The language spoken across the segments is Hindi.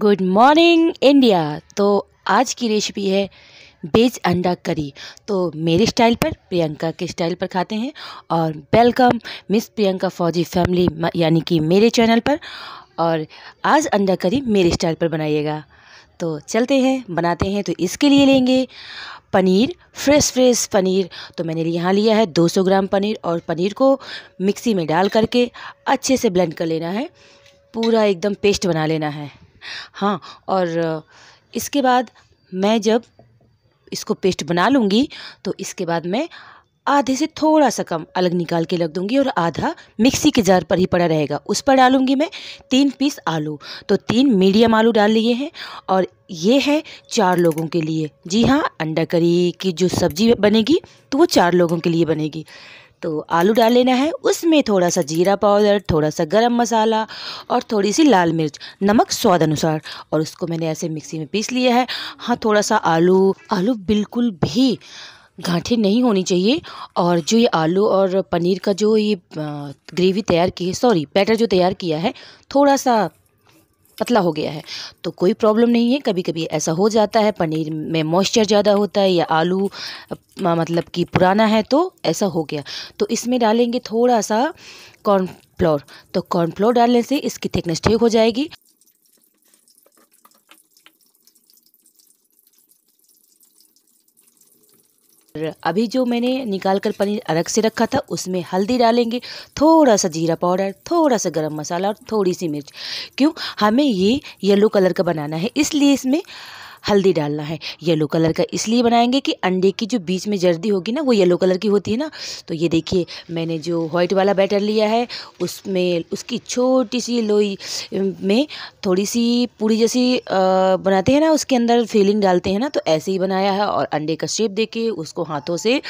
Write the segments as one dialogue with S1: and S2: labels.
S1: गुड मॉर्निंग इंडिया तो आज की रेसिपी है बेज अंडा करी तो मेरे स्टाइल पर प्रियंका के स्टाइल पर खाते हैं और वेलकम मिस प्रियंका फौजी फैमिली यानी कि मेरे चैनल पर और आज अंडा करी मेरे स्टाइल पर बनाइएगा तो चलते हैं बनाते हैं तो इसके लिए लेंगे पनीर फ्रेश फ्रेश पनीर तो मैंने यहाँ लिया है 200 ग्राम पनीर और पनीर को मिक्सी में डाल करके अच्छे से ब्लेंड कर लेना है पूरा एकदम पेस्ट बना लेना है हाँ और इसके बाद मैं जब इसको पेस्ट बना लूँगी तो इसके बाद मैं आधे से थोड़ा सा कम अलग निकाल के रख दूँगी और आधा मिक्सी के जार पर ही पड़ा रहेगा उस पर डालूँगी मैं तीन पीस आलू तो तीन मीडियम आलू डाल लिए हैं और ये है चार लोगों के लिए जी हाँ अंडा करी की जो सब्ज़ी बनेगी तो वो चार लोगों के लिए बनेगी तो आलू डाल लेना है उसमें थोड़ा सा जीरा पाउडर थोड़ा सा गरम मसाला और थोड़ी सी लाल मिर्च नमक स्वाद अनुसार और उसको मैंने ऐसे मिक्सी में पीस लिया है हाँ थोड़ा सा आलू आलू बिल्कुल भी गांठे नहीं होनी चाहिए और जो ये आलू और पनीर का जो ये ग्रेवी तैयार की है सॉरी बैटर जो तैयार किया है थोड़ा सा पतला हो गया है तो कोई प्रॉब्लम नहीं है कभी कभी ऐसा हो जाता है पनीर में मॉइस्चर ज़्यादा होता है या आलू मतलब कि पुराना है तो ऐसा हो गया तो इसमें डालेंगे थोड़ा सा कॉर्नफ्लोर तो कॉर्नफ्लोर डालने से इसकी थिकनेस ठीक हो जाएगी अभी जो मैंने निकाल कर पनीर अलग से रखा था उसमें हल्दी डालेंगे थोड़ा सा जीरा पाउडर थोड़ा सा गरम मसाला और थोड़ी सी मिर्च क्यों हमें ये येलो कलर का बनाना है इसलिए इसमें हल्दी डालना है येलो कलर का इसलिए बनाएंगे कि अंडे की जो बीच में जर्दी होगी ना वो येलो कलर की होती है ना तो ये देखिए मैंने जो व्हाइट वाला बैटर लिया है उसमें उसकी छोटी सी लोई में थोड़ी सी पूरी जैसी बनाते हैं ना उसके अंदर फीलिंग डालते हैं ना तो ऐसे ही बनाया है और अंडे का शेप देखिए उसको हाथों से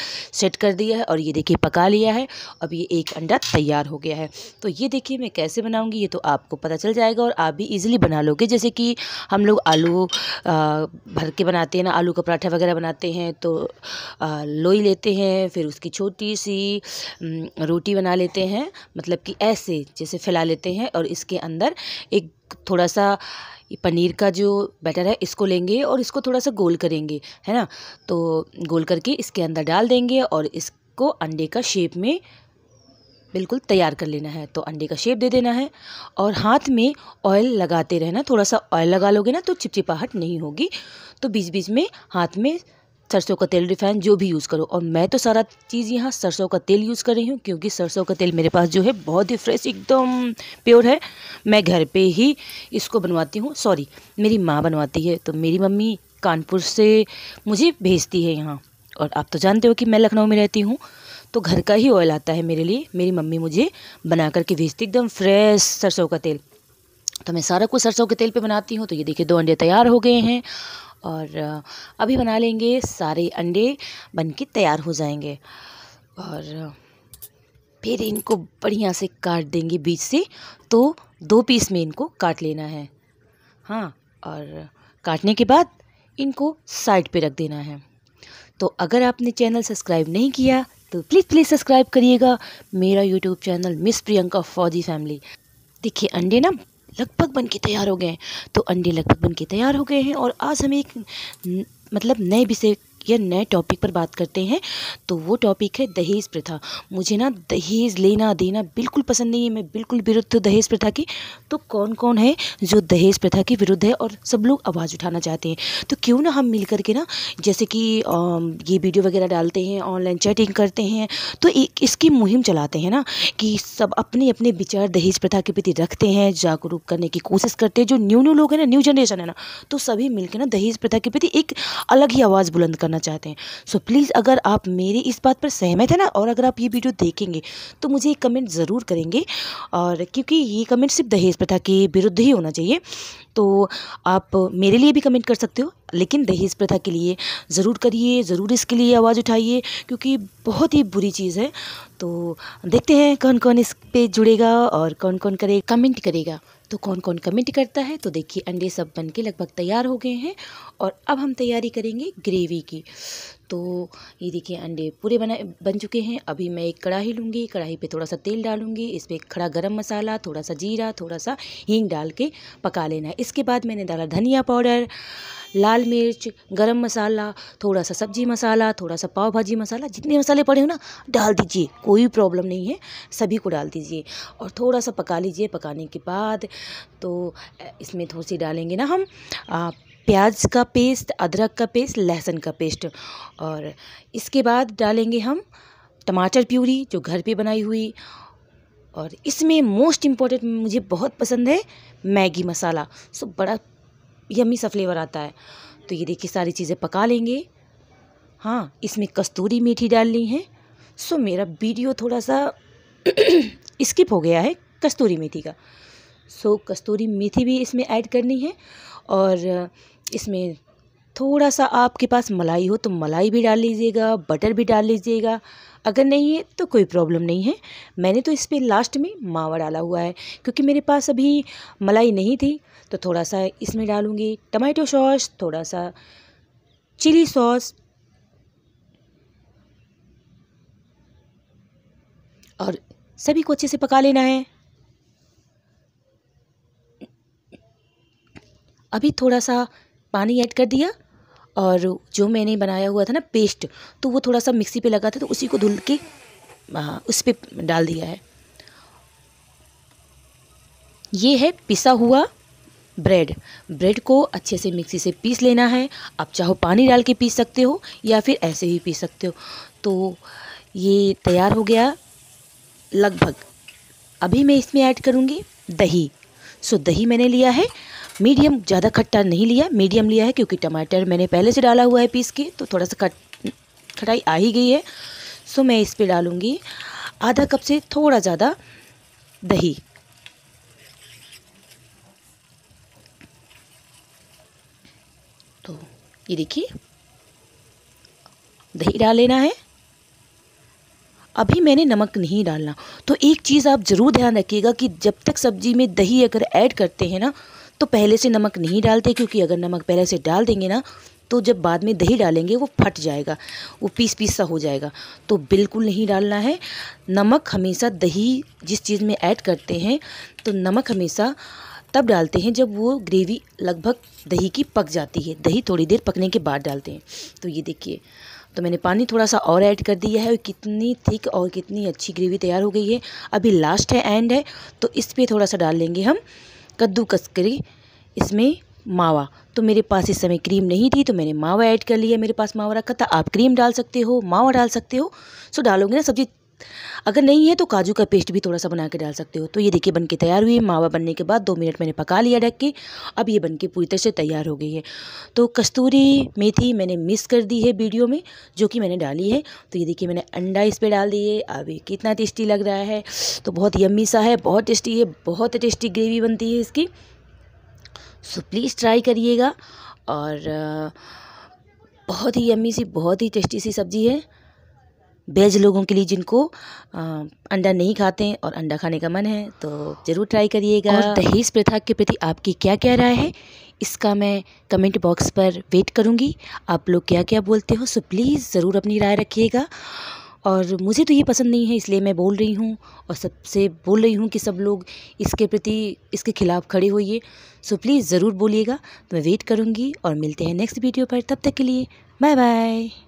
S1: सेट कर दिया है और ये देखिए पका लिया है अब ये एक अंडा तैयार हो गया है तो ये देखिए मैं कैसे बनाऊँगी ये तो आपको पता चल जाएगा और आप भी ईजिली बना लोगे जैसे कि हम लोग आलू आ, भर के बनाते हैं ना आलू का पराठा वगैरह बनाते हैं तो लोई लेते हैं फिर उसकी छोटी सी रोटी बना लेते हैं मतलब कि ऐसे जैसे फैला लेते हैं और इसके अंदर एक थोड़ा सा पनीर का जो बैटर है इसको लेंगे और इसको थोड़ा सा गोल करेंगे है ना तो गोल करके इसके अंदर डाल देंगे और इसको अंडे का शेप में बिल्कुल तैयार कर लेना है तो अंडे का शेप दे देना है और हाथ में ऑयल लगाते रहना थोड़ा सा ऑयल लगा लोगे ना तो चिपचिपाहट नहीं होगी तो बीच बीच में हाथ में सरसों का तेल रिफाइन जो भी यूज़ करो और मैं तो सारा चीज़ यहाँ सरसों का तेल यूज़ कर रही हूँ क्योंकि सरसों का तेल मेरे पास जो है बहुत ही फ्रेश एकदम प्योर है मैं घर पे ही इसको बनवाती हूँ सॉरी मेरी माँ बनवाती है तो मेरी मम्मी कानपुर से मुझे भेजती है यहाँ और आप तो जानते हो कि मैं लखनऊ में रहती हूँ तो घर का ही ऑयल आता है मेरे लिए मेरी मम्मी मुझे बना करके भेजती एकदम फ्रेश सरसों का तेल तो मैं सारा कुछ सरसों के तेल पे बनाती हूँ तो ये देखिए दो अंडे तैयार हो गए हैं और अभी बना लेंगे सारे अंडे बन के तैयार हो जाएंगे और फिर इनको बढ़िया से काट देंगे बीच से तो दो पीस में इनको काट लेना है हाँ और काटने के बाद इनको साइड पे रख देना है तो अगर आपने चैनल सब्सक्राइब नहीं किया तो प्लीज़ प्लीज़ सब्सक्राइब करिएगा मेरा यूट्यूब चैनल मिस प्रियंका फौजी फैमिली देखिए अंडे ना लगभग बन के तैयार हो गए हैं तो अंडे लगभग बन के तैयार हो गए हैं और आज हम एक मतलब नए विषय या नए टॉपिक पर बात करते हैं तो वो टॉपिक है दहेज प्रथा मुझे ना दहेज लेना देना बिल्कुल पसंद नहीं है मैं बिल्कुल विरुद्ध दहेज प्रथा की तो कौन कौन है जो दहेज प्रथा के विरुद्ध है और सब लोग आवाज़ उठाना चाहते हैं तो क्यों ना हम मिल करके ना जैसे कि ये वीडियो वगैरह डालते हैं ऑनलाइन चैटिंग करते हैं तो एक इसकी मुहिम चलाते हैं ना कि सब अपने अपने विचार दहेज प्रथा के प्रति रखते हैं जागरूक करने की कोशिश करते हैं जो न्यू न्यू लोग हैं ना न्यू जनरेशन है ना तो सभी मिलकर ना दहेज प्रथा के प्रति एक अलग ही आवाज़ बुलंद करना करना चाहते हैं सो so, प्लीज़ अगर आप मेरी इस बात पर सहमत है ना और अगर आप ये वीडियो देखेंगे तो मुझे एक कमेंट ज़रूर करेंगे और क्योंकि ये कमेंट सिर्फ दहेज प्रथा के विरुद्ध ही होना चाहिए तो आप मेरे लिए भी कमेंट कर सकते हो लेकिन दहेज प्रथा के लिए ज़रूर करिए ज़रूर इसके लिए आवाज़ उठाइए क्योंकि बहुत ही बुरी चीज़ है तो देखते हैं कौन कौन इस पे जुड़ेगा और कौन कौन करे कमेंट करेगा तो कौन कौन कमेंट करता है तो देखिए अंडे सब बन के लगभग तैयार हो गए हैं और अब हम तैयारी करेंगे ग्रेवी की तो ये देखिए अंडे पूरे बना बन चुके हैं अभी मैं एक कढ़ाई लूँगी कढ़ाई पे थोड़ा सा तेल डालूँगी इस पर खड़ा गरम मसाला थोड़ा सा जीरा थोड़ा सा हींग डाल के पका लेना है इसके बाद मैंने डाला धनिया पाउडर लाल मिर्च गरम मसाला थोड़ा सा सब्जी मसाला थोड़ा सा पाव भाजी मसाला जितने मसाले मसाले पड़े हो ना डाल दीजिए कोई प्रॉब्लम नहीं है सभी को डाल दीजिए और थोड़ा सा पका लीजिए पकाने के बाद तो इसमें थोड़ी सी डालेंगे ना हम आ, प्याज का पेस्ट अदरक का पेस्ट लहसुन का पेस्ट और इसके बाद डालेंगे हम टमाटर प्यूरी जो घर पे बनाई हुई और इसमें मोस्ट इम्पॉर्टेंट मुझे बहुत पसंद है मैगी मसाला सो बड़ा यमी सा फ्लेवर आता है तो ये देखिए सारी चीज़ें पका लेंगे हाँ इसमें कस्तूरी मीठी डालनी है सो मेरा वीडियो थोड़ा सा स्किप हो गया है कस्तूरी मेथी का सो कस्तूरी मेथी भी इसमें ऐड करनी है और इसमें थोड़ा सा आपके पास मलाई हो तो मलाई भी डाल लीजिएगा बटर भी डाल लीजिएगा अगर नहीं है तो कोई प्रॉब्लम नहीं है मैंने तो इस पर लास्ट में मावा डाला हुआ है क्योंकि मेरे पास अभी मलाई नहीं थी तो थोड़ा सा इसमें डालूँगी टमाटो सॉस थोड़ा सा चिली सॉस और सभी को अच्छे से पका लेना है अभी थोड़ा सा पानी ऐड कर दिया और जो मैंने बनाया हुआ था ना पेस्ट तो वो थोड़ा सा मिक्सी पे लगा था तो उसी को धुल के आ, उस पर डाल दिया है ये है पिसा हुआ ब्रेड ब्रेड को अच्छे से मिक्सी से पीस लेना है आप चाहो पानी डाल के पीस सकते हो या फिर ऐसे ही पीस सकते हो तो ये तैयार हो गया लगभग अभी मैं इसमें ऐड करूँगी दही सो दही मैंने लिया है मीडियम ज़्यादा खट्टा नहीं लिया मीडियम लिया है क्योंकि टमाटर मैंने पहले से डाला हुआ है पीस के तो थोड़ा सा खट खटाई आ ही गई है सो मैं इस पर डालूँगी आधा कप से थोड़ा ज़्यादा दही तो ये देखिए दही डाल लेना है अभी मैंने नमक नहीं डालना तो एक चीज़ आप ज़रूर ध्यान रखिएगा कि जब तक सब्ज़ी में दही अगर ऐड करते हैं ना तो पहले से नमक नहीं डालते क्योंकि अगर नमक पहले से डाल देंगे ना तो जब बाद में दही डालेंगे वो फट जाएगा वो पीस पीस सा हो जाएगा तो बिल्कुल नहीं डालना है नमक हमेशा दही जिस चीज़ में ऐड करते हैं तो नमक हमेशा तब डालते हैं जब वो ग्रेवी लगभग दही की पक जाती है दही थोड़ी देर पकने के बाद डालते हैं तो ये देखिए तो मैंने पानी थोड़ा सा और ऐड कर दिया है और कितनी थिक और कितनी अच्छी ग्रेवी तैयार हो गई है अभी लास्ट है एंड है तो इस पर थोड़ा सा डाल लेंगे हम कद्दू कस्करी इसमें मावा तो मेरे पास इस समय क्रीम नहीं थी तो मैंने मावा ऐड कर लिया मेरे पास मावा रखा था आप क्रीम डाल सकते हो मावा डाल सकते हो सो डालोगे ना सब्ज़ी अगर नहीं है तो काजू का पेस्ट भी थोड़ा सा बना के डाल सकते हो तो ये देखिए बन के तैयार हुई है मावा बनने के बाद दो मिनट मैंने पका लिया ढक के अब ये बन के पूरी तरह से तैयार हो गई है तो कस्तूरी मेथी मैंने मिस कर दी है वीडियो में जो कि मैंने डाली है तो ये देखिए मैंने अंडा इस पर डाल दिए अब ये कितना टेस्टी लग रहा है तो बहुत यम्मी सा है बहुत टेस्टी है बहुत टेस्टी ग्रेवी बनती है इसकी सो प्लीज़ ट्राई करिएगा और बहुत ही यम्मी सी बहुत ही टेस्टी सी सब्ज़ी है बेज लोगों के लिए जिनको अंडा नहीं खाते हैं और अंडा खाने का मन है तो ज़रूर ट्राई करिएगा और दहेज प्रथा के प्रति आपकी क्या क्या राय है इसका मैं कमेंट बॉक्स पर वेट करूँगी आप लोग क्या क्या बोलते हो सो प्लीज़ ज़रूर अपनी राय रखिएगा और मुझे तो ये पसंद नहीं है इसलिए मैं बोल रही हूँ और सबसे बोल रही हूँ कि सब लोग इसके प्रति इसके खिलाफ़ खड़े होइए सो प्लीज़ ज़रूर बोलिएगा तो मैं वेट करूँगी और मिलते हैं नेक्स्ट वीडियो पर तब तक के लिए बाय बाय